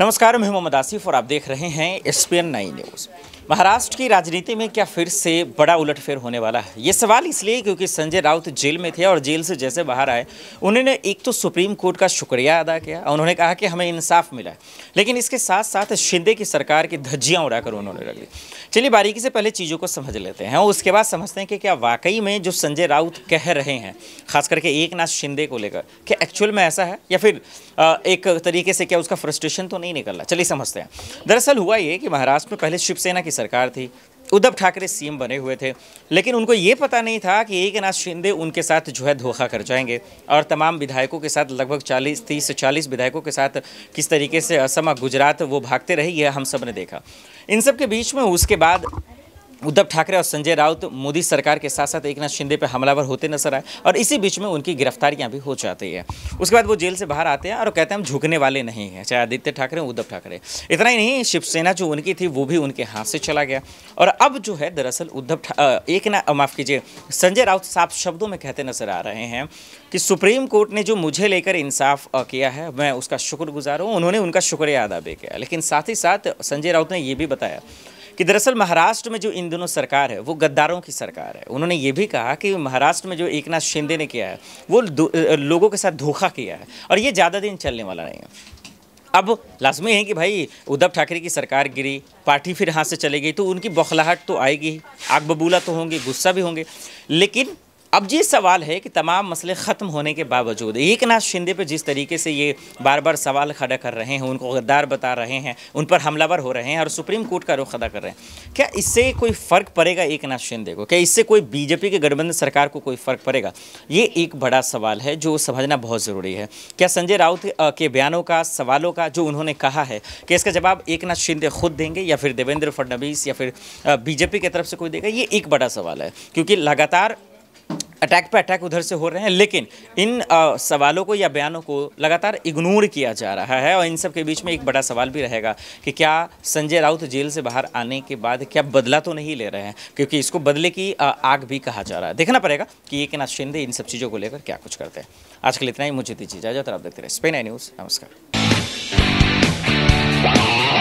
नमस्कार मैं मोहम्मद आसिफ और आप देख रहे हैं S P N news Maharashtra की राजनीति में क्या फिर से बड़ा उलटफेर होने वाला है ये सवाल इसलिए क्योंकि संजय राउत जेल में थे और जेल से जैसे बाहर आए उन्होंने एक तो सुप्रीम कोर्ट का शुक्रिया अदा किया और उन्होंने कहा कि हमें इंसाफ मिला है लेकिन इसके साथ साथ शिंदे की सरकार की धज्जियाँ उड़ाकर उन्होंने रख दी चलिए बारीकी से पहले चीज़ों को समझ लेते हैं और उसके बाद समझते हैं कि क्या वाकई में जो संजय राउत कह रहे हैं खास करके एक नाथ शिंदे को लेकर क्या एक्चुअल में ऐसा है या फिर एक तरीके से क्या उसका फ्रस्ट्रेशन तो नहीं निकल रहा चलिए समझते हैं दरअसल हुआ ये कि महाराष्ट्र में पहले शिवसेना की सरकार थी उद्धव ठाकरे सीएम बने हुए थे लेकिन उनको ये पता नहीं था कि एक नाथ शिंदे उनके साथ जो है धोखा कर जाएंगे और तमाम विधायकों के साथ लगभग 40 तीस से चालीस विधायकों के साथ किस तरीके से असम और गुजरात वो भागते रही है हम सब ने देखा इन सब के बीच में उसके बाद उद्धव ठाकरे और संजय राउत मोदी सरकार के साथ साथ एक नाथ शिंदे पर हमलावर होते नजर आए और इसी बीच में उनकी गिरफ्तारियां भी हो जाती है उसके बाद वो जेल से बाहर आते हैं और कहते हैं हम झुकने वाले नहीं हैं चाहे आदित्य ठाकरे उद्धव ठाकरे इतना ही नहीं शिवसेना जो उनकी थी वो भी उनके हाथ से चला गया और अब जो है दरअसल उद्धव एक ना माफ़ कीजिए संजय राउत साफ शब्दों में कहते नजर आ रहे हैं कि सुप्रीम कोर्ट ने जो मुझे लेकर इंसाफ किया है मैं उसका शुक्रगुजार हूँ उन्होंने उनका शुक्रिया अदा भी किया लेकिन साथ ही साथ संजय राउत ने ये भी बताया कि दरअसल महाराष्ट्र में जो इन दोनों सरकार है वो गद्दारों की सरकार है उन्होंने ये भी कहा कि महाराष्ट्र में जो एक नाथ शिंदे ने किया है वो लोगों के साथ धोखा किया है और ये ज़्यादा दिन चलने वाला नहीं है अब लाजमी है कि भाई उद्धव ठाकरे की सरकार गिरी पार्टी फिर हाथ से चले गई तो उनकी बौखलाहट तो आएगी आग बबूला तो होंगे गुस्सा भी होंगे लेकिन अब ये सवाल है कि तमाम मसले ख़त्म होने के बावजूद एक नाथ शिंदे पर जिस तरीके से ये बार बार सवाल खड़ा कर रहे हैं उनको गद्दार बता रहे हैं उन पर हमलावर हो रहे हैं और सुप्रीम कोर्ट का रुख अदा कर रहे हैं क्या इससे कोई फ़र्क पड़ेगा एक नाथ शिंदे को क्या इससे कोई बीजेपी के गठबंधन सरकार को कोई फ़र्क पड़ेगा ये एक बड़ा सवाल है जो समझना बहुत ज़रूरी है क्या संजय राउत के बयानों का सवालों का जो उन्होंने कहा है कि इसका जवाब एक नाथ शिंदे खुद देंगे या फिर देवेंद्र फडनवीस या फिर बीजेपी की तरफ से कोई देगा ये एक बड़ा सवाल है क्योंकि लगातार अटैक पे अटैक उधर से हो रहे हैं लेकिन इन आ, सवालों को या बयानों को लगातार इग्नोर किया जा रहा है और इन सब के बीच में एक बड़ा सवाल भी रहेगा कि क्या संजय राउत जेल से बाहर आने के बाद क्या बदला तो नहीं ले रहे हैं क्योंकि इसको बदले की आ, आग भी कहा जा रहा है देखना पड़ेगा कि एक नाथ शिंदे इन सब चीज़ों को लेकर क्या कुछ करते हैं आज के लिए इतना ही मुझे दीजिए इजाजत आप देखते रहे स्पेन आई न्यूज़ नमस्कार